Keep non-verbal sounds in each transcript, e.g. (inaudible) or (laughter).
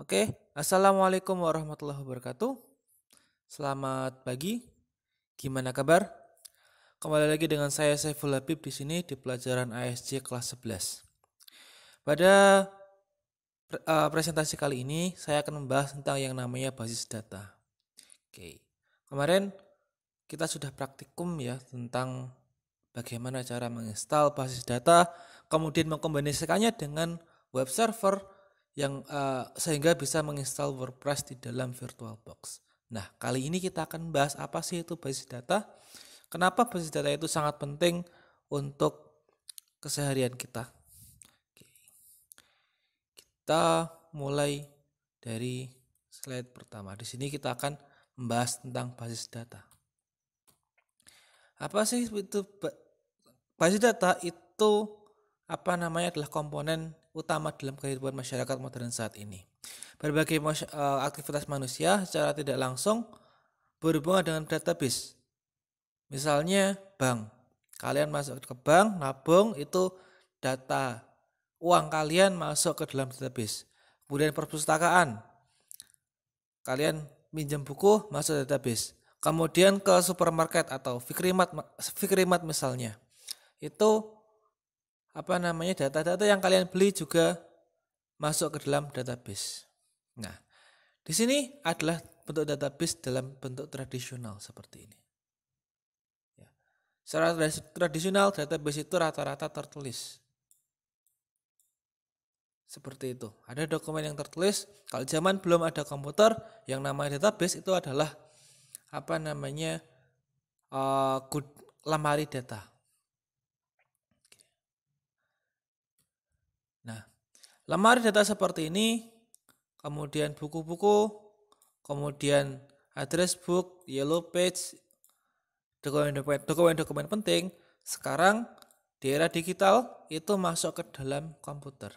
Oke, Assalamualaikum warahmatullahi wabarakatuh. Selamat pagi. Gimana kabar? Kembali lagi dengan saya Saiful Habib di sini di pelajaran ASC kelas 11. Pada eh, presentasi kali ini saya akan membahas tentang yang namanya basis data. Oke. Kemarin kita sudah praktikum ya tentang bagaimana cara menginstal basis data, kemudian mengkombinasikannya dengan web server yang uh, sehingga bisa menginstal WordPress di dalam VirtualBox. Nah, kali ini kita akan bahas apa sih itu basis data? Kenapa basis data itu sangat penting untuk keseharian kita? Oke. Kita mulai dari slide pertama. Di sini kita akan membahas tentang basis data. Apa sih itu Basis data itu apa namanya adalah komponen utama dalam kehidupan masyarakat modern saat ini. Berbagai eh, aktivitas manusia secara tidak langsung berhubungan dengan database. Misalnya bank. Kalian masuk ke bank, nabung itu data uang kalian masuk ke dalam database. Kemudian perpustakaan. Kalian minjem buku masuk database. Kemudian ke supermarket atau Fikrimat Fikrimat misalnya itu apa namanya data-data yang kalian beli juga masuk ke dalam database. Nah, di sini adalah bentuk database dalam bentuk tradisional seperti ini. Ya. Secara tradisional database itu rata-rata tertulis. Seperti itu. Ada dokumen yang tertulis. Kalau zaman belum ada komputer, yang namanya database itu adalah apa namanya uh, good, lemari data lemari data seperti ini, kemudian buku-buku, kemudian address book, yellow page, dokumen-dokumen penting, sekarang di era digital itu masuk ke dalam komputer.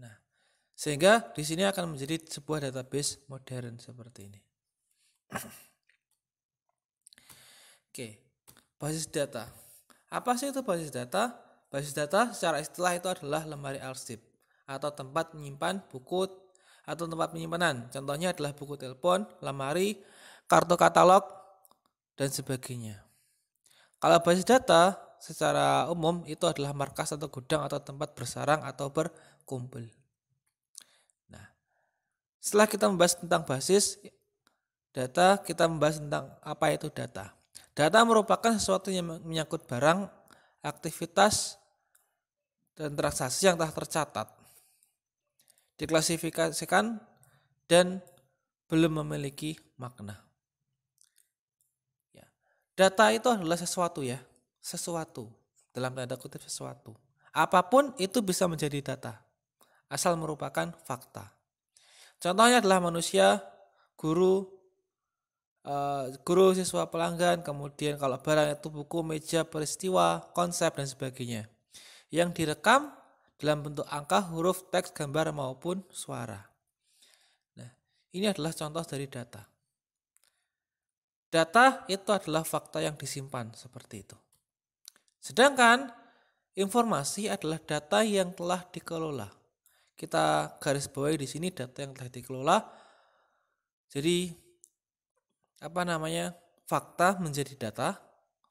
Nah, sehingga di sini akan menjadi sebuah database modern seperti ini. (clears throat) Oke, basis data. Apa sih itu basis data? Basis data secara istilah itu adalah lemari arsip atau tempat menyimpan buku atau tempat penyimpanan. Contohnya adalah buku telepon, lemari, kartu katalog, dan sebagainya. Kalau basis data secara umum itu adalah markas atau gudang atau tempat bersarang atau berkumpul. Nah, setelah kita membahas tentang basis data, kita membahas tentang apa itu data. Data merupakan sesuatu yang menyangkut barang, aktivitas, dan transaksi yang telah tercatat, diklasifikasikan, dan belum memiliki makna. Ya. Data itu adalah sesuatu ya, sesuatu dalam tanda kutip sesuatu. Apapun itu bisa menjadi data, asal merupakan fakta. Contohnya adalah manusia, guru, uh, guru, siswa, pelanggan, kemudian kalau barang itu buku, meja, peristiwa, konsep, dan sebagainya yang direkam dalam bentuk angka, huruf, teks, gambar, maupun suara. Nah, ini adalah contoh dari data. Data itu adalah fakta yang disimpan seperti itu. Sedangkan informasi adalah data yang telah dikelola. Kita garis bawahi di sini data yang telah dikelola. Jadi apa namanya? Fakta menjadi data.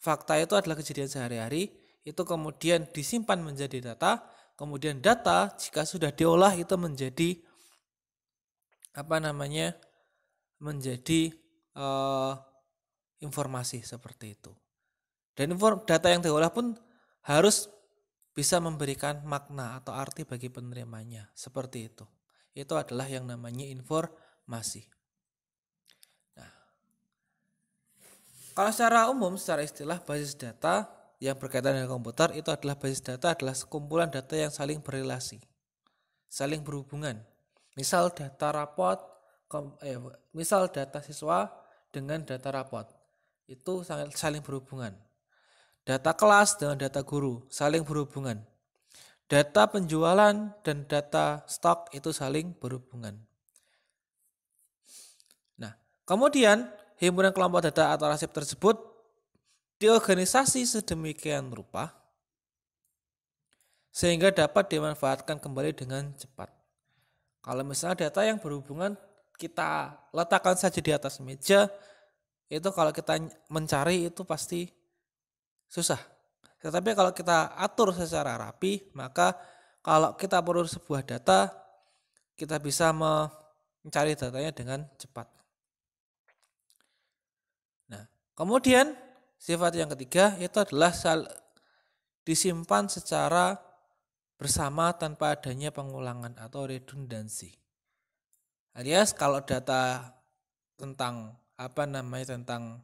Fakta itu adalah kejadian sehari-hari, itu kemudian disimpan menjadi data, kemudian data jika sudah diolah itu menjadi apa namanya? menjadi uh, informasi seperti itu. Dan inform, data yang diolah pun harus bisa memberikan makna atau arti bagi penerimanya. Seperti itu. Itu adalah yang namanya informasi. Nah, kalau secara umum, secara istilah basis data yang berkaitan dengan komputer itu adalah basis data adalah sekumpulan data yang saling berrelasi, saling berhubungan. Misal data rapot, kom, eh, misal data siswa dengan data rapot itu sangat saling berhubungan. Data kelas dengan data guru saling berhubungan. Data penjualan dan data stok itu saling berhubungan. Nah, kemudian himpunan kelompok data atau rasip tersebut diorganisasi sedemikian rupa sehingga dapat dimanfaatkan kembali dengan cepat. Kalau misalnya data yang berhubungan kita letakkan saja di atas meja, itu kalau kita mencari itu pasti susah. Tetapi kalau kita atur secara rapi, maka kalau kita perlu sebuah data, kita bisa mencari datanya dengan cepat. Nah, kemudian Sifat yang ketiga itu adalah sal disimpan secara bersama tanpa adanya pengulangan atau redundansi. Alias kalau data tentang apa namanya tentang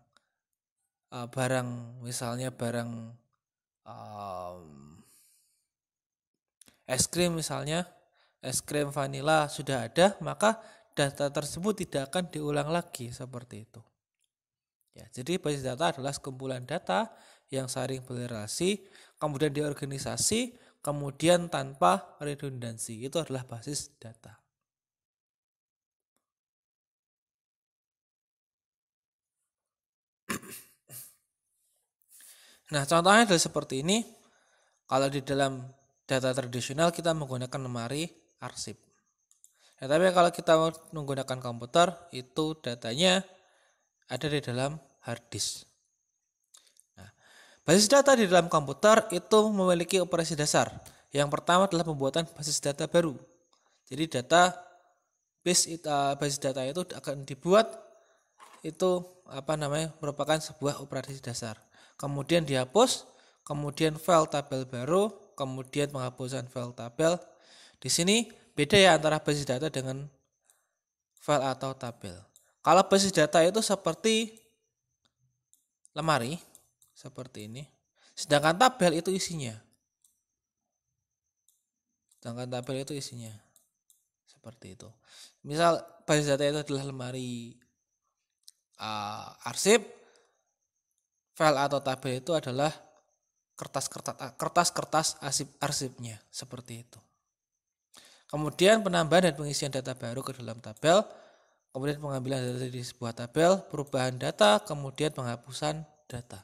uh, barang misalnya barang um, es krim misalnya es krim vanilla sudah ada maka data tersebut tidak akan diulang lagi seperti itu. Ya, jadi basis data adalah sekumpulan data yang saring berrelasi, kemudian diorganisasi, kemudian tanpa redundansi. Itu adalah basis data. Nah, contohnya adalah seperti ini. Kalau di dalam data tradisional kita menggunakan lemari arsip. Ya, tapi kalau kita menggunakan komputer, itu datanya ada di dalam hard disk. Nah, basis data di dalam komputer itu memiliki operasi dasar. Yang pertama adalah pembuatan basis data baru. Jadi data base eh, basis data itu akan dibuat itu apa namanya merupakan sebuah operasi dasar. Kemudian dihapus, kemudian file tabel baru, kemudian penghapusan file tabel. Di sini beda ya antara basis data dengan file atau tabel. Kalau basis data itu seperti lemari seperti ini. Sedangkan tabel itu isinya. Sedangkan tabel itu isinya seperti itu. Misal basis data itu adalah lemari uh, arsip, file atau tabel itu adalah kertas-kertas eh, kertas-kertas arsip arsipnya seperti itu. Kemudian penambahan dan pengisian data baru ke dalam tabel kemudian pengambilan data di sebuah tabel, perubahan data, kemudian penghapusan data.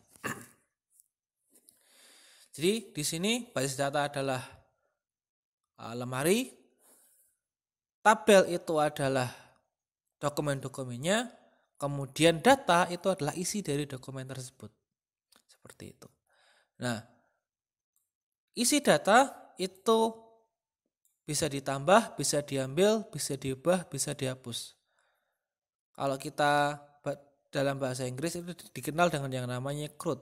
Jadi di sini basis data adalah uh, lemari, tabel itu adalah dokumen-dokumennya, kemudian data itu adalah isi dari dokumen tersebut. Seperti itu. Nah, isi data itu bisa ditambah, bisa diambil, bisa diubah, bisa dihapus. Kalau kita dalam bahasa Inggris itu dikenal dengan yang namanya CRUD.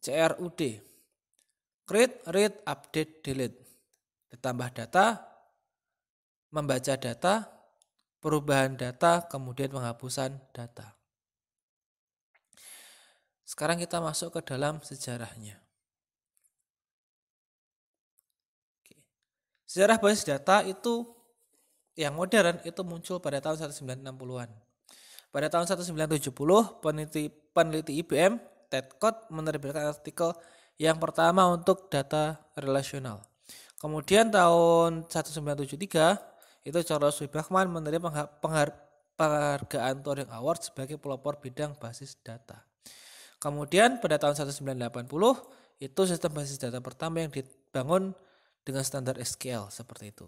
CRUD. Create, read, update, delete. Ditambah data, membaca data, perubahan data, kemudian penghapusan data. Sekarang kita masuk ke dalam sejarahnya. Sejarah basis data itu yang modern itu muncul pada tahun 1960-an. Pada tahun 1970, peneliti, peneliti IBM, Ted Kott, menerbitkan artikel yang pertama untuk data relasional. Kemudian tahun 1973, itu Charles W. Bachman menerima penghargaan Turing Award sebagai pelopor bidang basis data. Kemudian pada tahun 1980, itu sistem basis data pertama yang dibangun dengan standar SQL seperti itu.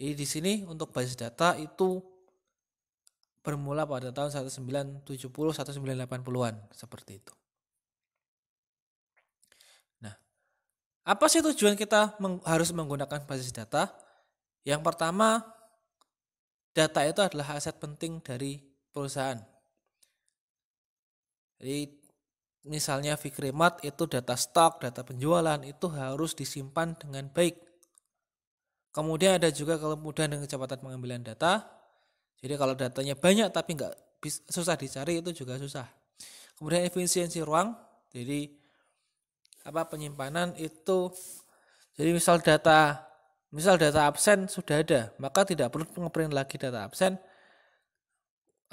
Jadi di sini untuk basis data itu bermula pada tahun 1970-1980-an seperti itu. Nah, apa sih tujuan kita meng harus menggunakan basis data? Yang pertama, data itu adalah aset penting dari perusahaan. Jadi misalnya Fikrimat itu data stok, data penjualan itu harus disimpan dengan baik. Kemudian ada juga kemudahan dengan kecepatan pengambilan data. Jadi kalau datanya banyak tapi nggak susah dicari itu juga susah. Kemudian efisiensi ruang, jadi apa penyimpanan itu jadi misal data misal data absen sudah ada, maka tidak perlu ngeprint lagi data absen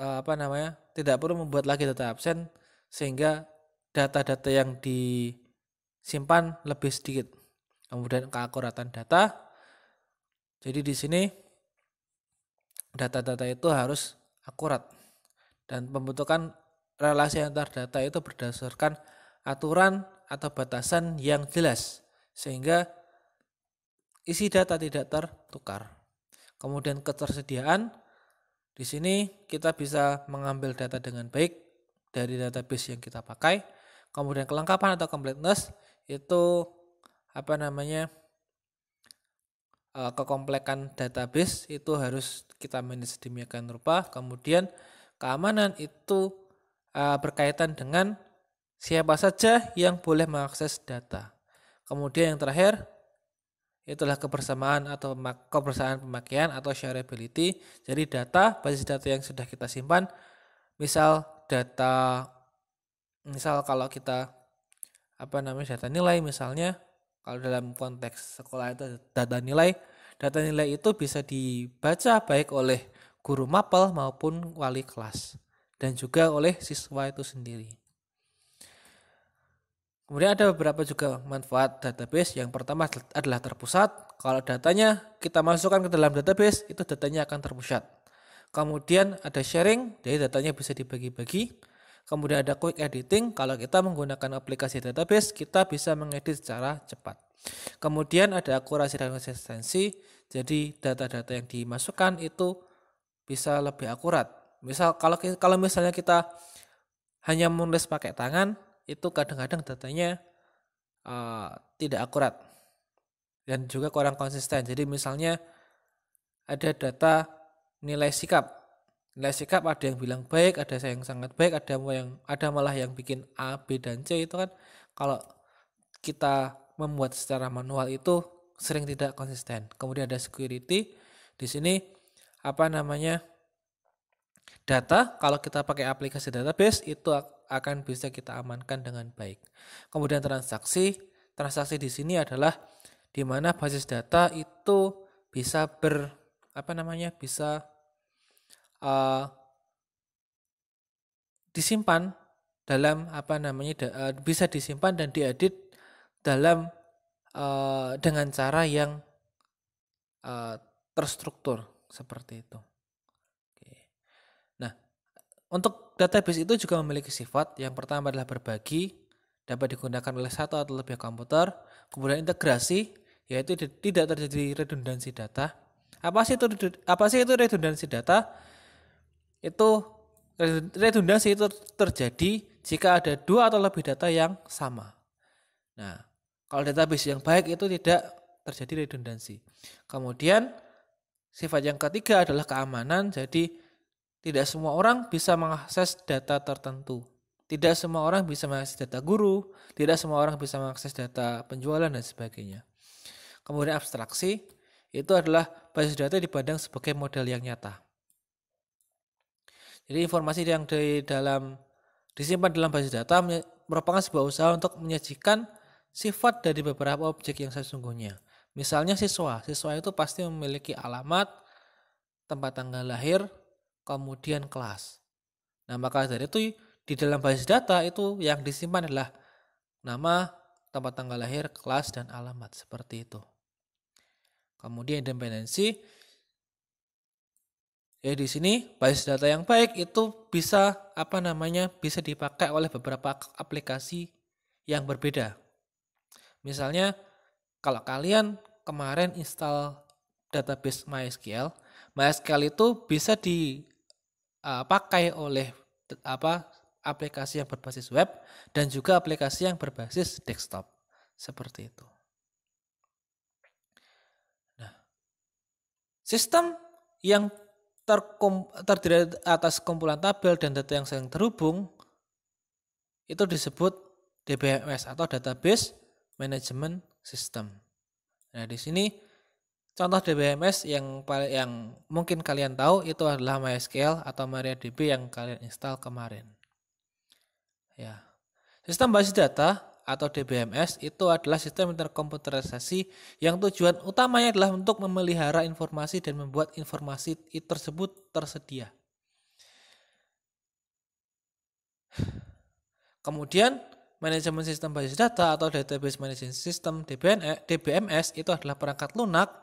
eh, apa namanya? Tidak perlu membuat lagi data absen sehingga data-data yang disimpan lebih sedikit. Kemudian keakuratan data. Jadi di sini data-data itu harus akurat dan pembentukan relasi antar data itu berdasarkan aturan atau batasan yang jelas sehingga isi data tidak tertukar. Kemudian ketersediaan di sini kita bisa mengambil data dengan baik dari database yang kita pakai Kemudian kelengkapan atau completeness itu apa namanya eh, kekomplekan database itu harus kita manage demikian rupa. Kemudian keamanan itu eh, berkaitan dengan siapa saja yang boleh mengakses data. Kemudian yang terakhir itulah kebersamaan atau kebersamaan pemakaian atau shareability. Jadi data, basis data yang sudah kita simpan, misal data misal kalau kita apa namanya data nilai misalnya kalau dalam konteks sekolah itu data nilai data nilai itu bisa dibaca baik oleh guru mapel maupun wali kelas dan juga oleh siswa itu sendiri. Kemudian ada beberapa juga manfaat database. Yang pertama adalah terpusat. Kalau datanya kita masukkan ke dalam database, itu datanya akan terpusat. Kemudian ada sharing, jadi datanya bisa dibagi-bagi. Kemudian ada quick editing, kalau kita menggunakan aplikasi database, kita bisa mengedit secara cepat. Kemudian ada akurasi dan konsistensi, jadi data-data yang dimasukkan itu bisa lebih akurat. Misal kalau kalau misalnya kita hanya menulis pakai tangan, itu kadang-kadang datanya uh, tidak akurat dan juga kurang konsisten. Jadi misalnya ada data nilai sikap nilai sikap ada yang bilang baik ada yang sangat baik ada yang ada malah yang bikin A B dan C itu kan kalau kita membuat secara manual itu sering tidak konsisten kemudian ada security di sini apa namanya data kalau kita pakai aplikasi database itu akan bisa kita amankan dengan baik kemudian transaksi transaksi di sini adalah di mana basis data itu bisa ber apa namanya bisa uh, disimpan dalam apa namanya da, uh, bisa disimpan dan diedit dalam uh, dengan cara yang uh, terstruktur seperti itu. Oke. Nah, untuk database itu juga memiliki sifat yang pertama adalah berbagi dapat digunakan oleh satu atau lebih komputer, kemudian integrasi yaitu tidak terjadi redundansi data. Apa sih itu apa sih itu redundansi data? itu redundansi itu terjadi jika ada dua atau lebih data yang sama. Nah, kalau database yang baik itu tidak terjadi redundansi. Kemudian sifat yang ketiga adalah keamanan. Jadi tidak semua orang bisa mengakses data tertentu. Tidak semua orang bisa mengakses data guru, tidak semua orang bisa mengakses data penjualan dan sebagainya. Kemudian abstraksi itu adalah basis data dipandang sebagai model yang nyata. Jadi informasi yang di dalam disimpan dalam basis data merupakan sebuah usaha untuk menyajikan sifat dari beberapa objek yang sesungguhnya. Misalnya siswa, siswa itu pasti memiliki alamat, tempat tanggal lahir, kemudian kelas. Nah, maka dari itu di dalam basis data itu yang disimpan adalah nama, tempat tanggal lahir, kelas, dan alamat seperti itu. Kemudian independensi Ya di sini basis data yang baik itu bisa apa namanya bisa dipakai oleh beberapa aplikasi yang berbeda. Misalnya kalau kalian kemarin install database MySQL, MySQL itu bisa dipakai eh, oleh apa aplikasi yang berbasis web dan juga aplikasi yang berbasis desktop. Seperti itu. Nah, sistem yang terkom, terdiri atas kumpulan tabel dan data yang saling terhubung itu disebut DBMS atau Database Management System. Nah, di sini contoh DBMS yang yang mungkin kalian tahu itu adalah MySQL atau MariaDB yang kalian install kemarin. Ya. Sistem basis data atau DBMS itu adalah sistem interkomputerisasi yang tujuan utamanya adalah untuk memelihara informasi dan membuat informasi tersebut tersedia. Kemudian manajemen sistem basis data atau database management system DBMS e, itu adalah perangkat lunak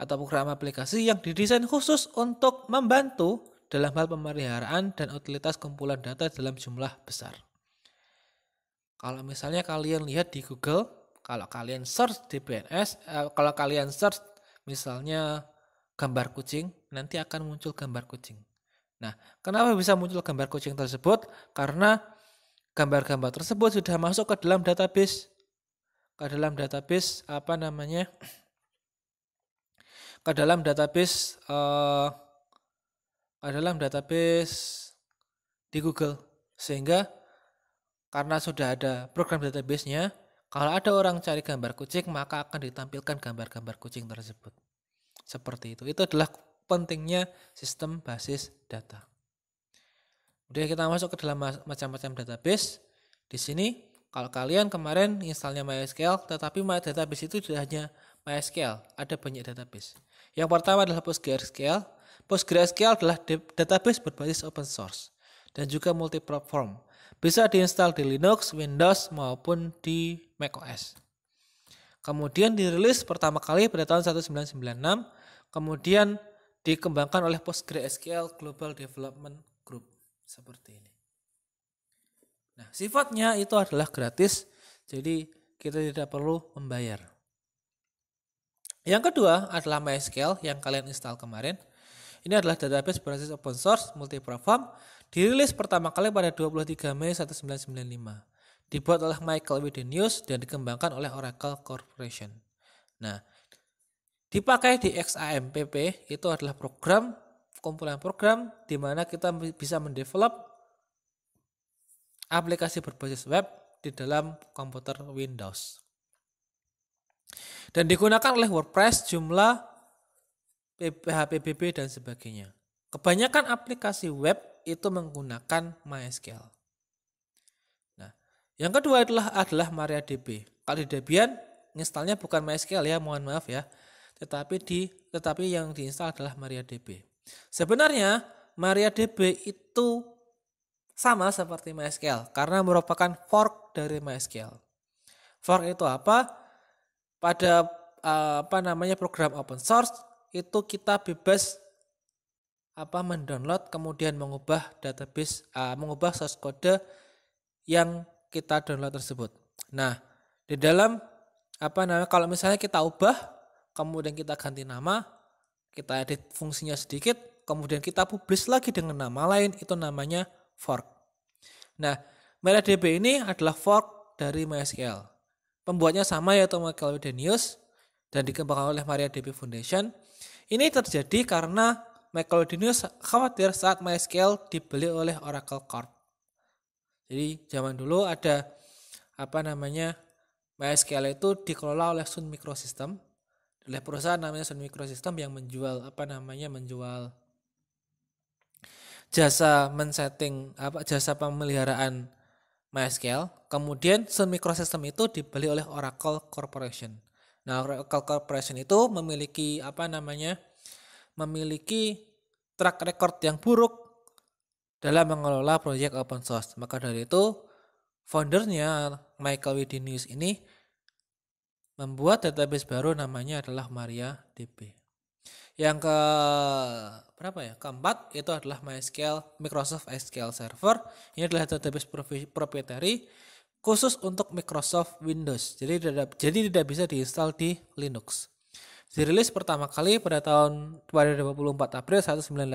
atau program aplikasi yang didesain khusus untuk membantu dalam hal pemeliharaan dan utilitas kumpulan data dalam jumlah besar. Kalau misalnya kalian lihat di Google, kalau kalian search DBNS, eh, kalau kalian search misalnya gambar kucing, nanti akan muncul gambar kucing. Nah, kenapa bisa muncul gambar kucing tersebut? Karena gambar-gambar tersebut sudah masuk ke dalam database ke dalam database apa namanya? ke dalam database uh, ke dalam database di Google sehingga karena sudah ada program database-nya, kalau ada orang cari gambar kucing, maka akan ditampilkan gambar-gambar kucing tersebut. Seperti itu. Itu adalah pentingnya sistem basis data. Kemudian kita masuk ke dalam macam-macam database. Di sini, kalau kalian kemarin installnya MySQL, tetapi my database itu tidak hanya MySQL, ada banyak database. Yang pertama adalah PostgreSQL. PostgreSQL adalah database berbasis open source dan juga multi-platform. Bisa diinstal di Linux, Windows, maupun di macOS. Kemudian dirilis pertama kali pada tahun 1996, kemudian dikembangkan oleh PostgreSQL Global Development Group seperti ini. Nah, sifatnya itu adalah gratis, jadi kita tidak perlu membayar. Yang kedua adalah MySQL yang kalian install kemarin. Ini adalah database berbasis open source multi-platform Dirilis pertama kali pada 23 Mei 1995. Dibuat oleh Michael Widenius dan dikembangkan oleh Oracle Corporation. Nah, dipakai di XAMPP itu adalah program kumpulan program di mana kita bisa mendevelop aplikasi berbasis web di dalam komputer Windows. Dan digunakan oleh WordPress jumlah PHPBB dan sebagainya. Kebanyakan aplikasi web itu menggunakan MySQL. Nah, yang kedua adalah adalah MariaDB. Kalau di Debian installnya bukan MySQL ya, mohon maaf ya. Tetapi di tetapi yang diinstal adalah MariaDB. Sebenarnya MariaDB itu sama seperti MySQL karena merupakan fork dari MySQL. Fork itu apa? Pada eh, apa namanya program open source itu kita bebas apa mendownload kemudian mengubah database uh, mengubah source code yang kita download tersebut. Nah, di dalam apa namanya kalau misalnya kita ubah kemudian kita ganti nama, kita edit fungsinya sedikit, kemudian kita publish lagi dengan nama lain itu namanya fork. Nah, MariaDB ini adalah fork dari MySQL. Pembuatnya sama yaitu Michael Denius dan dikembangkan oleh MariaDB Foundation. Ini terjadi karena Dinius khawatir saat MySQL dibeli oleh Oracle Corp. Jadi zaman dulu ada apa namanya MySQL itu dikelola oleh Sun Microsystem oleh perusahaan namanya Sun Microsystem yang menjual apa namanya menjual jasa men-setting apa jasa pemeliharaan MySQL. Kemudian Sun Microsystem itu dibeli oleh Oracle Corporation. Nah, Oracle Corporation itu memiliki apa namanya? memiliki track record yang buruk dalam mengelola proyek open source. Maka dari itu, foundernya Michael Widinius ini membuat database baru namanya adalah MariaDB. Yang ke berapa ya? Keempat itu adalah MySQL Microsoft SQL Server. Ini adalah database proprietary khusus untuk Microsoft Windows. Jadi tidak jadi tidak bisa diinstal di Linux. Dirilis pertama kali pada tahun pada 24 April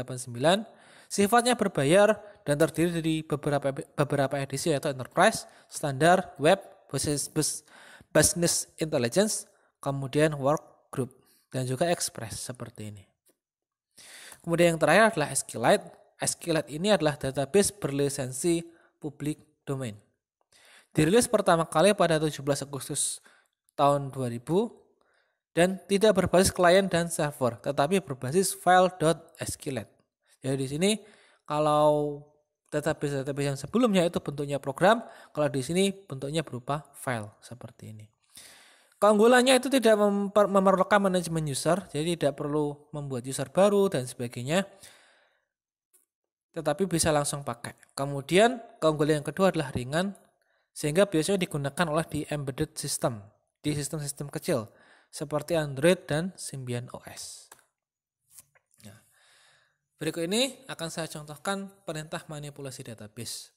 1989, sifatnya berbayar dan terdiri dari beberapa beberapa edisi yaitu Enterprise, Standar, Web, Business, Business Intelligence, kemudian Work Group dan juga Express seperti ini. Kemudian yang terakhir adalah SQLite. SQLite ini adalah database berlisensi publik domain. Dirilis pertama kali pada 17 Agustus tahun 2000 dan tidak berbasis klien dan server, tetapi berbasis file .sqlite. Jadi di sini kalau database-database yang sebelumnya itu bentuknya program, kalau di sini bentuknya berupa file seperti ini. Keunggulannya itu tidak memerlukan manajemen user, jadi tidak perlu membuat user baru dan sebagainya, tetapi bisa langsung pakai. Kemudian keunggulan yang kedua adalah ringan, sehingga biasanya digunakan oleh di embedded system, di sistem-sistem kecil seperti Android dan Symbian OS. Nah, ya. berikut ini akan saya contohkan perintah manipulasi database.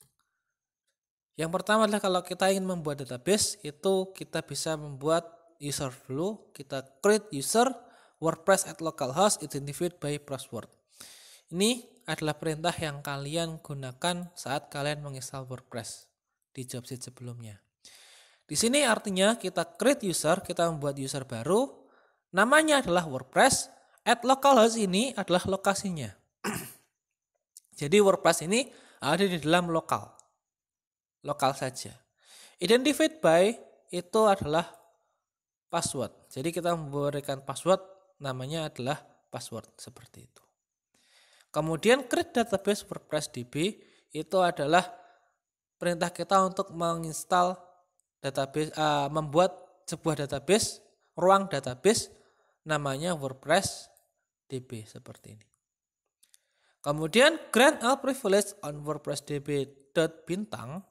Yang pertama adalah kalau kita ingin membuat database itu kita bisa membuat user dulu, kita create user WordPress at localhost identified by password. Ini adalah perintah yang kalian gunakan saat kalian menginstal WordPress di jobsheet sebelumnya. Di sini artinya kita create user, kita membuat user baru. Namanya adalah WordPress. At localhost ini adalah lokasinya. (clears throat) Jadi WordPress ini ada di dalam lokal. Lokal saja. Identified by itu adalah password. Jadi kita memberikan password namanya adalah password seperti itu. Kemudian create database WordPress DB itu adalah perintah kita untuk menginstal database uh, membuat sebuah database, ruang database namanya WordPress DB seperti ini. Kemudian grant a privilege on WordPress DB dot bintang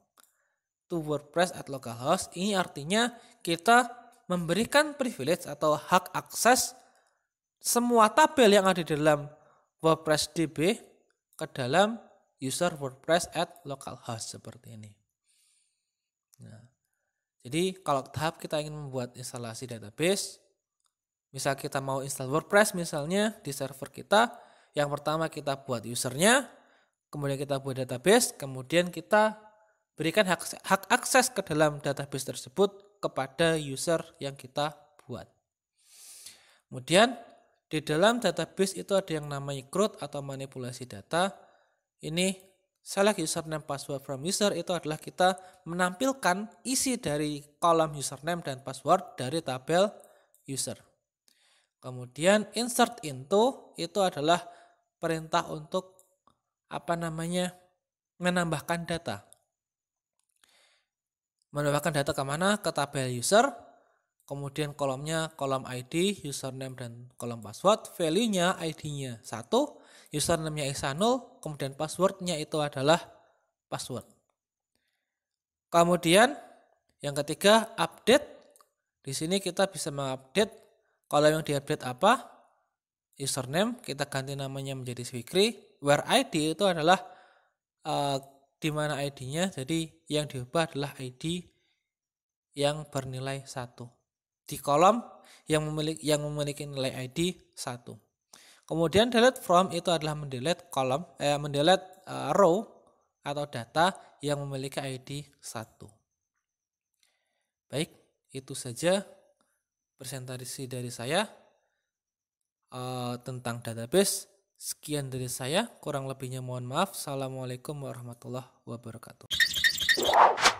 to WordPress at localhost. Ini artinya kita memberikan privilege atau hak akses semua tabel yang ada di dalam WordPress DB ke dalam user WordPress at localhost seperti ini. Nah, jadi kalau tahap kita ingin membuat instalasi database, misal kita mau install WordPress misalnya di server kita, yang pertama kita buat usernya, kemudian kita buat database, kemudian kita berikan hak, hak akses ke dalam database tersebut kepada user yang kita buat. Kemudian di dalam database itu ada yang namanya crud atau manipulasi data. Ini select username password from user itu adalah kita menampilkan isi dari kolom username dan password dari tabel user. Kemudian insert into itu adalah perintah untuk apa namanya menambahkan data. Menambahkan data kemana? Ke tabel user. Kemudian kolomnya kolom ID, username, dan kolom password. Value-nya ID-nya satu username-nya Ihsanul, kemudian passwordnya itu adalah password. Kemudian yang ketiga update. Di sini kita bisa mengupdate kalau yang diupdate apa username kita ganti namanya menjadi Fikri. Where ID itu adalah uh, di mana ID-nya. Jadi yang diubah adalah ID yang bernilai satu di kolom yang memiliki yang memiliki nilai ID satu. Kemudian delete from itu adalah mendelete kolom, eh, mendelete uh, row atau data yang memiliki ID 1. Baik, itu saja presentasi dari saya uh, tentang database. Sekian dari saya, kurang lebihnya mohon maaf. Assalamualaikum warahmatullahi wabarakatuh.